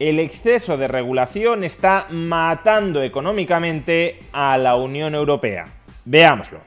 El exceso de regulación está matando económicamente a la Unión Europea. Veámoslo.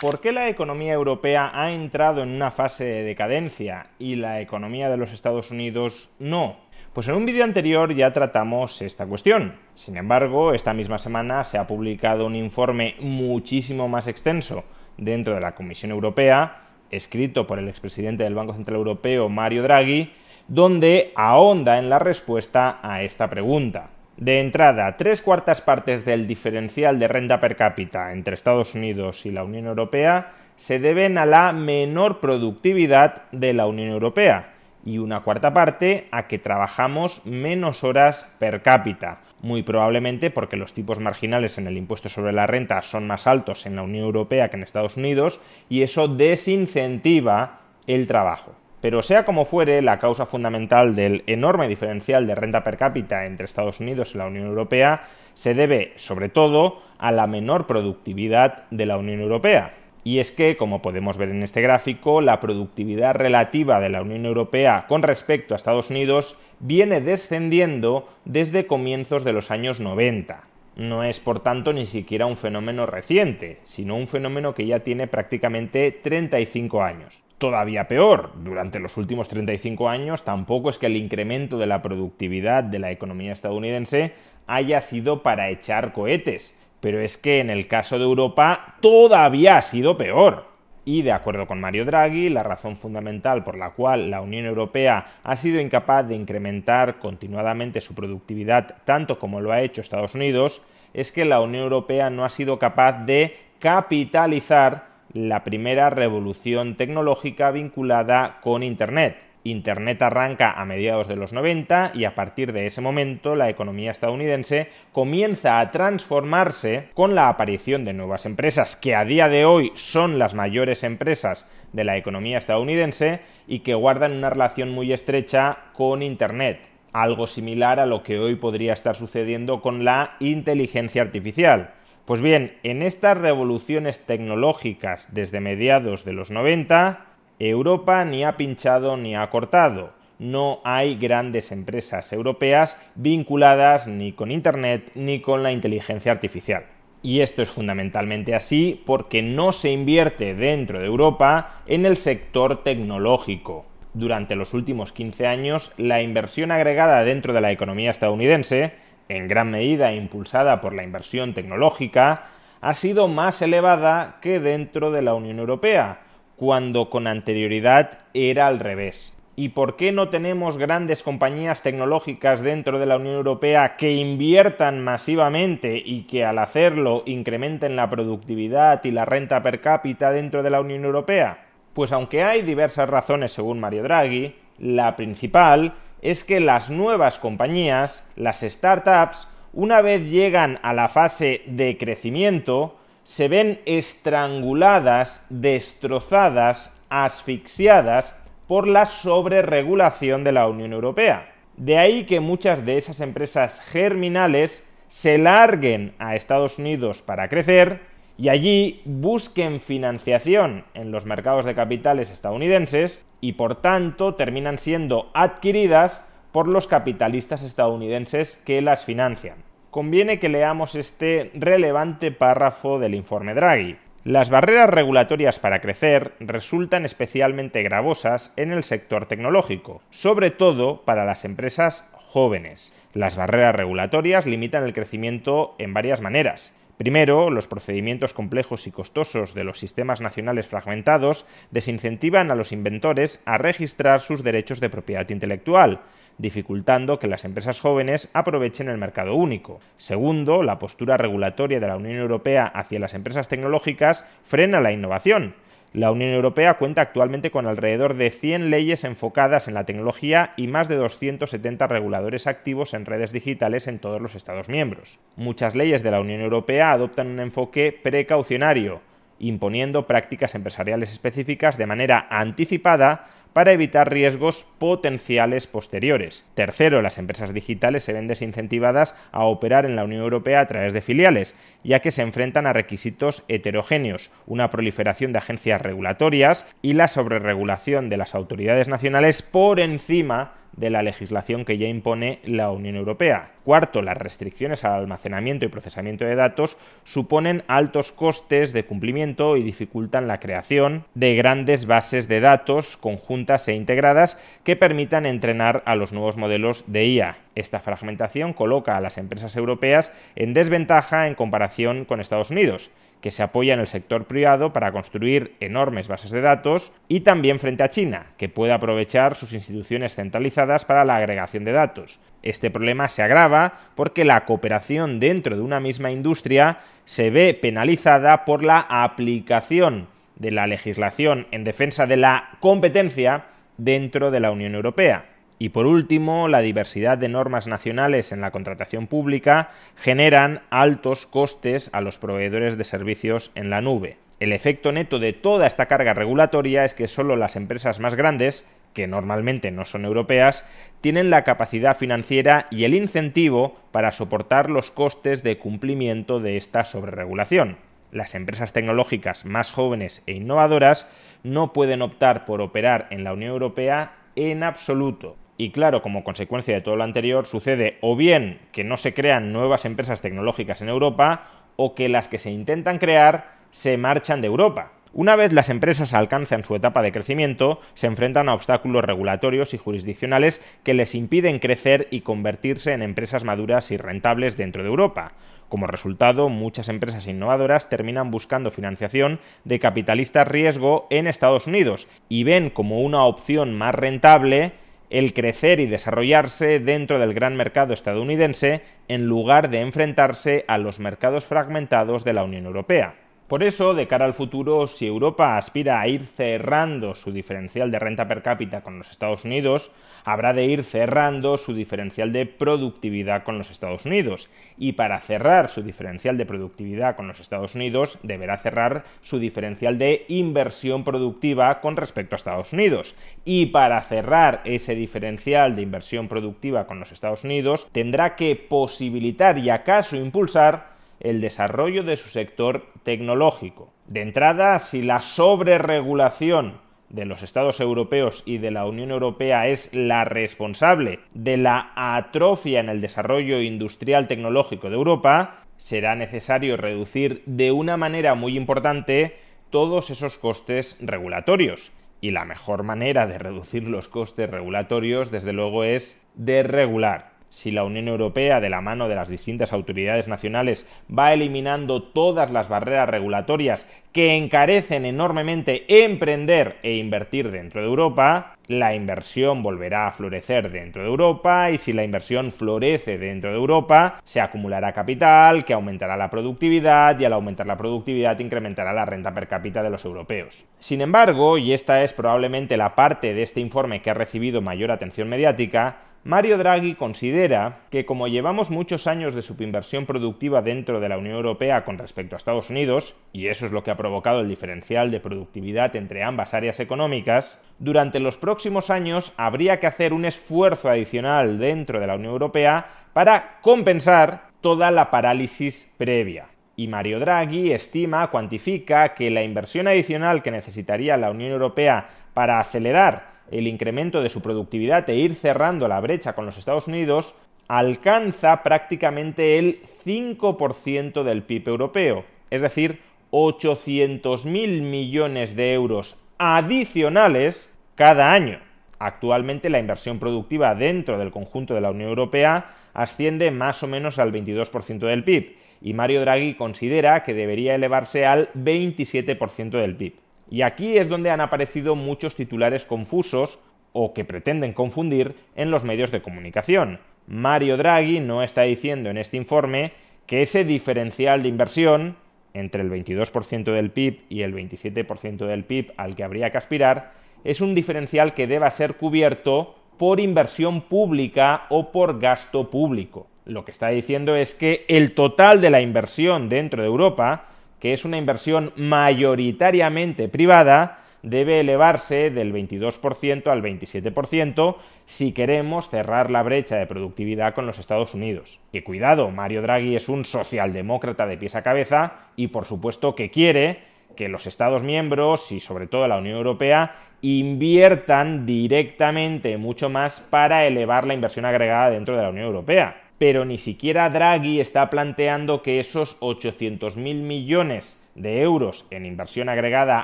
¿Por qué la economía europea ha entrado en una fase de decadencia y la economía de los Estados Unidos no? Pues en un vídeo anterior ya tratamos esta cuestión. Sin embargo, esta misma semana se ha publicado un informe muchísimo más extenso dentro de la Comisión Europea escrito por el expresidente del Banco Central Europeo, Mario Draghi, donde ahonda en la respuesta a esta pregunta. De entrada, tres cuartas partes del diferencial de renta per cápita entre Estados Unidos y la Unión Europea se deben a la menor productividad de la Unión Europea, y una cuarta parte a que trabajamos menos horas per cápita, muy probablemente porque los tipos marginales en el impuesto sobre la renta son más altos en la Unión Europea que en Estados Unidos y eso desincentiva el trabajo. Pero sea como fuere, la causa fundamental del enorme diferencial de renta per cápita entre Estados Unidos y la Unión Europea se debe, sobre todo, a la menor productividad de la Unión Europea. Y es que, como podemos ver en este gráfico, la productividad relativa de la Unión Europea con respecto a Estados Unidos viene descendiendo desde comienzos de los años 90. No es, por tanto, ni siquiera un fenómeno reciente, sino un fenómeno que ya tiene prácticamente 35 años. Todavía peor, durante los últimos 35 años tampoco es que el incremento de la productividad de la economía estadounidense haya sido para echar cohetes, pero es que en el caso de Europa todavía ha sido peor. Y de acuerdo con Mario Draghi, la razón fundamental por la cual la Unión Europea ha sido incapaz de incrementar continuadamente su productividad tanto como lo ha hecho Estados Unidos es que la Unión Europea no ha sido capaz de capitalizar la primera revolución tecnológica vinculada con Internet Internet arranca a mediados de los 90 y a partir de ese momento la economía estadounidense comienza a transformarse con la aparición de nuevas empresas que a día de hoy son las mayores empresas de la economía estadounidense y que guardan una relación muy estrecha con Internet algo similar a lo que hoy podría estar sucediendo con la inteligencia artificial. Pues bien, en estas revoluciones tecnológicas desde mediados de los 90, Europa ni ha pinchado ni ha cortado. No hay grandes empresas europeas vinculadas ni con Internet ni con la inteligencia artificial. Y esto es fundamentalmente así porque no se invierte dentro de Europa en el sector tecnológico. Durante los últimos 15 años, la inversión agregada dentro de la economía estadounidense, en gran medida impulsada por la inversión tecnológica, ha sido más elevada que dentro de la Unión Europea, cuando con anterioridad era al revés. ¿Y por qué no tenemos grandes compañías tecnológicas dentro de la Unión Europea que inviertan masivamente y que al hacerlo incrementen la productividad y la renta per cápita dentro de la Unión Europea? Pues aunque hay diversas razones según Mario Draghi, la principal es que las nuevas compañías, las startups, una vez llegan a la fase de crecimiento, se ven estranguladas, destrozadas, asfixiadas por la sobreregulación de la Unión Europea. De ahí que muchas de esas empresas germinales se larguen a Estados Unidos para crecer y allí busquen financiación en los mercados de capitales estadounidenses y por tanto terminan siendo adquiridas por los capitalistas estadounidenses que las financian conviene que leamos este relevante párrafo del informe Draghi. Las barreras regulatorias para crecer resultan especialmente gravosas en el sector tecnológico, sobre todo para las empresas jóvenes. Las barreras regulatorias limitan el crecimiento en varias maneras. Primero, los procedimientos complejos y costosos de los sistemas nacionales fragmentados desincentivan a los inventores a registrar sus derechos de propiedad intelectual, dificultando que las empresas jóvenes aprovechen el mercado único. Segundo, la postura regulatoria de la Unión Europea hacia las empresas tecnológicas frena la innovación, la Unión Europea cuenta actualmente con alrededor de 100 leyes enfocadas en la tecnología y más de 270 reguladores activos en redes digitales en todos los Estados miembros. Muchas leyes de la Unión Europea adoptan un enfoque precaucionario, imponiendo prácticas empresariales específicas de manera anticipada para evitar riesgos potenciales posteriores. Tercero, las empresas digitales se ven desincentivadas a operar en la Unión Europea a través de filiales, ya que se enfrentan a requisitos heterogéneos, una proliferación de agencias regulatorias y la sobreregulación de las autoridades nacionales por encima de la legislación que ya impone la Unión Europea. Cuarto, las restricciones al almacenamiento y procesamiento de datos suponen altos costes de cumplimiento y dificultan la creación de grandes bases de datos conjuntas e integradas que permitan entrenar a los nuevos modelos de IA. Esta fragmentación coloca a las empresas europeas en desventaja en comparación con Estados Unidos que se apoya en el sector privado para construir enormes bases de datos, y también frente a China, que puede aprovechar sus instituciones centralizadas para la agregación de datos. Este problema se agrava porque la cooperación dentro de una misma industria se ve penalizada por la aplicación de la legislación en defensa de la competencia dentro de la Unión Europea. Y por último, la diversidad de normas nacionales en la contratación pública generan altos costes a los proveedores de servicios en la nube. El efecto neto de toda esta carga regulatoria es que solo las empresas más grandes, que normalmente no son europeas, tienen la capacidad financiera y el incentivo para soportar los costes de cumplimiento de esta sobreregulación. Las empresas tecnológicas más jóvenes e innovadoras no pueden optar por operar en la Unión Europea en absoluto. Y claro, como consecuencia de todo lo anterior, sucede o bien que no se crean nuevas empresas tecnológicas en Europa o que las que se intentan crear se marchan de Europa. Una vez las empresas alcanzan su etapa de crecimiento, se enfrentan a obstáculos regulatorios y jurisdiccionales que les impiden crecer y convertirse en empresas maduras y rentables dentro de Europa. Como resultado, muchas empresas innovadoras terminan buscando financiación de capitalistas riesgo en Estados Unidos y ven como una opción más rentable el crecer y desarrollarse dentro del gran mercado estadounidense en lugar de enfrentarse a los mercados fragmentados de la Unión Europea. Por eso, de cara al futuro, si Europa aspira a ir cerrando su diferencial de renta per cápita con los Estados Unidos, habrá de ir cerrando su diferencial de productividad con los Estados Unidos. Y para cerrar su diferencial de productividad con los Estados Unidos, deberá cerrar su diferencial de inversión productiva con respecto a Estados Unidos. Y para cerrar ese diferencial de inversión productiva con los Estados Unidos, tendrá que posibilitar y acaso impulsar el desarrollo de su sector tecnológico. De entrada, si la sobreregulación de los Estados europeos y de la Unión Europea es la responsable de la atrofia en el desarrollo industrial tecnológico de Europa, será necesario reducir de una manera muy importante todos esos costes regulatorios. Y la mejor manera de reducir los costes regulatorios, desde luego, es regular si la Unión Europea, de la mano de las distintas autoridades nacionales, va eliminando todas las barreras regulatorias que encarecen enormemente emprender e invertir dentro de Europa, la inversión volverá a florecer dentro de Europa y si la inversión florece dentro de Europa, se acumulará capital que aumentará la productividad y al aumentar la productividad incrementará la renta per cápita de los europeos. Sin embargo, y esta es probablemente la parte de este informe que ha recibido mayor atención mediática, Mario Draghi considera que como llevamos muchos años de subinversión productiva dentro de la Unión Europea con respecto a Estados Unidos, y eso es lo que ha provocado el diferencial de productividad entre ambas áreas económicas, durante los próximos años habría que hacer un esfuerzo adicional dentro de la Unión Europea para compensar toda la parálisis previa. Y Mario Draghi estima, cuantifica que la inversión adicional que necesitaría la Unión Europea para acelerar el incremento de su productividad e ir cerrando la brecha con los Estados Unidos, alcanza prácticamente el 5% del PIB europeo, es decir, 800.000 millones de euros adicionales cada año. Actualmente la inversión productiva dentro del conjunto de la Unión Europea asciende más o menos al 22% del PIB y Mario Draghi considera que debería elevarse al 27% del PIB. Y aquí es donde han aparecido muchos titulares confusos o que pretenden confundir en los medios de comunicación. Mario Draghi no está diciendo en este informe que ese diferencial de inversión entre el 22% del PIB y el 27% del PIB al que habría que aspirar es un diferencial que deba ser cubierto por inversión pública o por gasto público. Lo que está diciendo es que el total de la inversión dentro de Europa que es una inversión mayoritariamente privada, debe elevarse del 22% al 27% si queremos cerrar la brecha de productividad con los Estados Unidos. Que cuidado, Mario Draghi es un socialdemócrata de pies a cabeza y por supuesto que quiere que los Estados miembros y sobre todo la Unión Europea inviertan directamente mucho más para elevar la inversión agregada dentro de la Unión Europea pero ni siquiera Draghi está planteando que esos 800.000 millones de euros en inversión agregada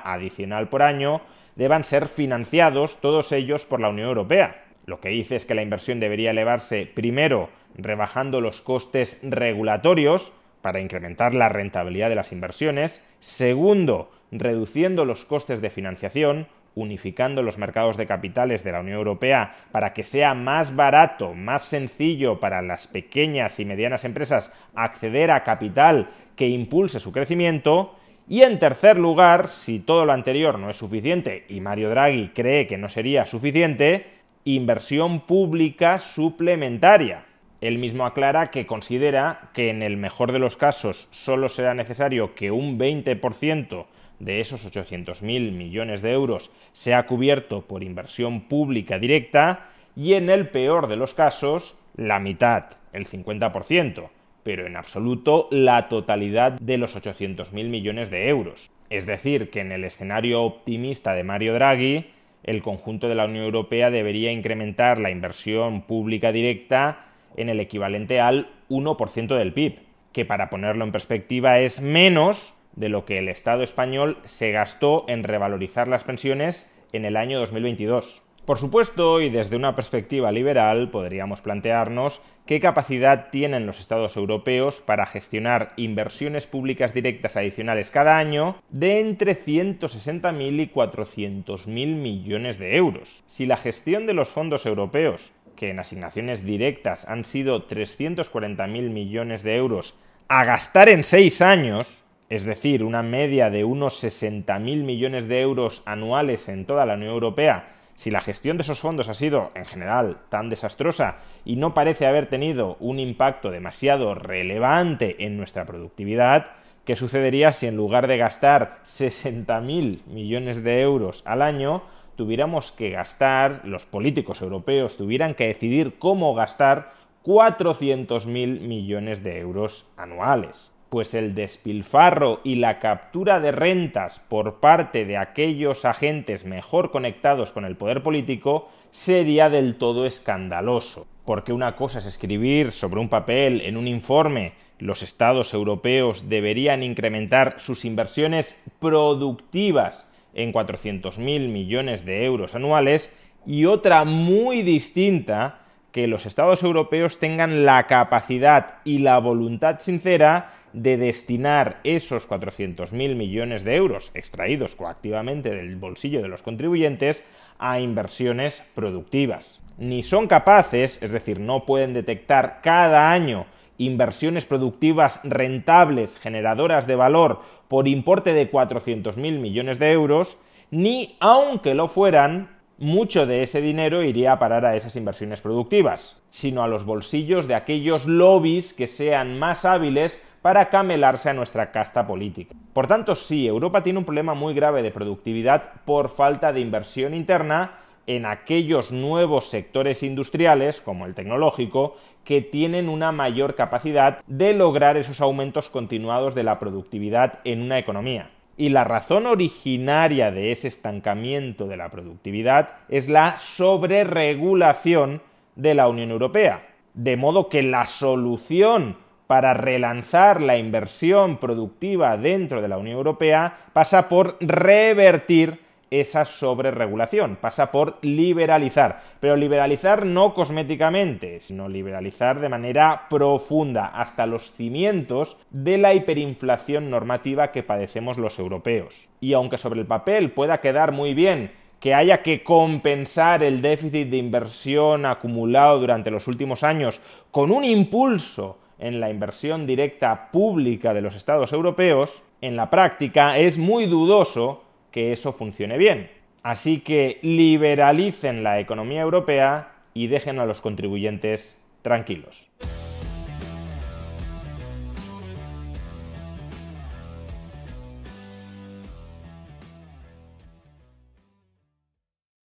adicional por año deban ser financiados todos ellos por la Unión Europea. Lo que dice es que la inversión debería elevarse primero rebajando los costes regulatorios para incrementar la rentabilidad de las inversiones, segundo, reduciendo los costes de financiación, unificando los mercados de capitales de la Unión Europea para que sea más barato, más sencillo para las pequeñas y medianas empresas acceder a capital que impulse su crecimiento. Y en tercer lugar, si todo lo anterior no es suficiente y Mario Draghi cree que no sería suficiente, inversión pública suplementaria. Él mismo aclara que considera que en el mejor de los casos solo será necesario que un 20% de esos 800.000 millones de euros se ha cubierto por inversión pública directa y en el peor de los casos, la mitad, el 50%, pero en absoluto la totalidad de los 800.000 millones de euros. Es decir, que en el escenario optimista de Mario Draghi, el conjunto de la Unión Europea debería incrementar la inversión pública directa en el equivalente al 1% del PIB, que para ponerlo en perspectiva es menos de lo que el Estado español se gastó en revalorizar las pensiones en el año 2022. Por supuesto, y desde una perspectiva liberal, podríamos plantearnos qué capacidad tienen los Estados europeos para gestionar inversiones públicas directas adicionales cada año de entre 160.000 y 400.000 millones de euros. Si la gestión de los fondos europeos, que en asignaciones directas han sido 340.000 millones de euros, a gastar en 6 años, es decir, una media de unos 60.000 millones de euros anuales en toda la Unión Europea, si la gestión de esos fondos ha sido, en general, tan desastrosa y no parece haber tenido un impacto demasiado relevante en nuestra productividad, ¿qué sucedería si en lugar de gastar 60.000 millones de euros al año, tuviéramos que gastar, los políticos europeos tuvieran que decidir cómo gastar 400.000 millones de euros anuales? pues el despilfarro y la captura de rentas por parte de aquellos agentes mejor conectados con el poder político sería del todo escandaloso. Porque una cosa es escribir sobre un papel en un informe los estados europeos deberían incrementar sus inversiones productivas en 400.000 millones de euros anuales y otra muy distinta que los estados europeos tengan la capacidad y la voluntad sincera de destinar esos 400.000 millones de euros extraídos coactivamente del bolsillo de los contribuyentes a inversiones productivas. Ni son capaces, es decir, no pueden detectar cada año inversiones productivas rentables, generadoras de valor, por importe de 400.000 millones de euros, ni aunque lo fueran, mucho de ese dinero iría a parar a esas inversiones productivas, sino a los bolsillos de aquellos lobbies que sean más hábiles para camelarse a nuestra casta política. Por tanto, sí, Europa tiene un problema muy grave de productividad por falta de inversión interna en aquellos nuevos sectores industriales, como el tecnológico, que tienen una mayor capacidad de lograr esos aumentos continuados de la productividad en una economía. Y la razón originaria de ese estancamiento de la productividad es la sobreregulación de la Unión Europea. De modo que la solución para relanzar la inversión productiva dentro de la Unión Europea pasa por revertir esa sobreregulación, pasa por liberalizar, pero liberalizar no cosméticamente, sino liberalizar de manera profunda hasta los cimientos de la hiperinflación normativa que padecemos los europeos. Y aunque sobre el papel pueda quedar muy bien que haya que compensar el déficit de inversión acumulado durante los últimos años con un impulso en la inversión directa pública de los estados europeos, en la práctica es muy dudoso que eso funcione bien. Así que liberalicen la economía europea y dejen a los contribuyentes tranquilos.